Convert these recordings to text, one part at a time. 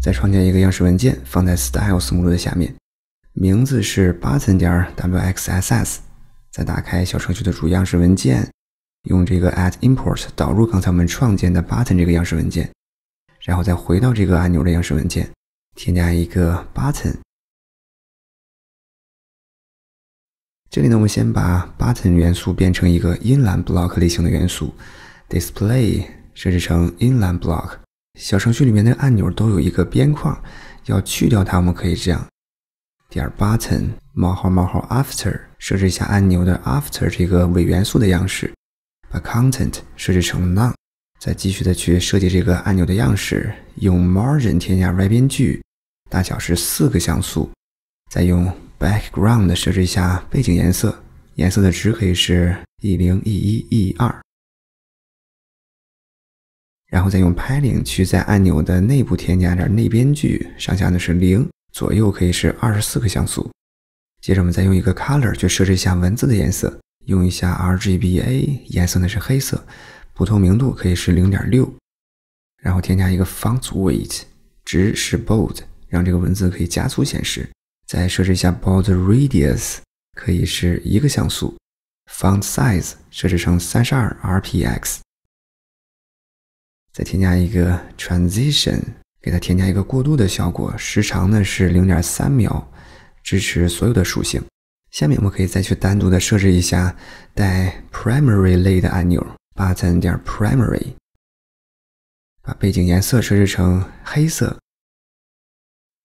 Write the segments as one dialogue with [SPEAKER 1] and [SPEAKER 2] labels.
[SPEAKER 1] 再创建一个样式文件，放在 styles 目录的下面，名字是 button. wxss。再打开小程序的主样式文件，用这个 at import 导入刚才我们创建的 button 这个样式文件，然后再回到这个按钮的样式文件，添加一个 button。这里呢，我们先把 button 元素变成一个 inline-block 类型的元素，display 设置成 inline-block。小程序里面的按钮都有一个边框，要去掉它，我们可以这样点 button 冒号冒号 after 设置一下按钮的 after 这个伪元素的样式，把 content 设置成 none，再继续的去设计这个按钮的样式，用 margin 添加外边距，大小是四个像素，再用 background 设置一下背景颜色，颜色的值可以是 e0e1e2。然后再用 Padding 去在按钮的内部添加点内边距，上下呢是零，左右可以是二十四个像素。接着我们再用一个 Color 去设置一下文字的颜色，用一下 RGBA 颜色呢是黑色，不透明度可以是零点六。然后添加一个 Font Weight 值是 Bold，让这个文字可以加粗显示。再设置一下 Bold Radius 可以是一个像素，Font Size 设置成三十二 rpx。再添加一个 transition，给它添加一个过渡的效果，时长呢是零点三秒，支持所有的属性。下面我们可以再去单独的设置一下带 primary 类的按钮 button 点 primary，把背景颜色设置成黑色，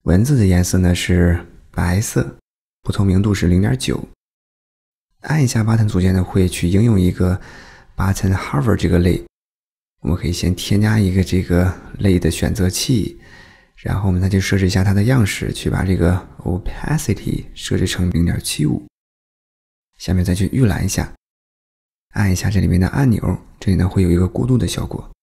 [SPEAKER 1] 文字的颜色呢是白色，不透明度是零点九。按一下 button 组件呢，会去应用一个 button hover 这个类。我们可以先添加一个这个类的选择器，然后我们再去设置一下它的样式，去把这个 opacity 设置成0.75。下面再去预览一下，按一下这里面的按钮，这里呢会有一个过渡的效果。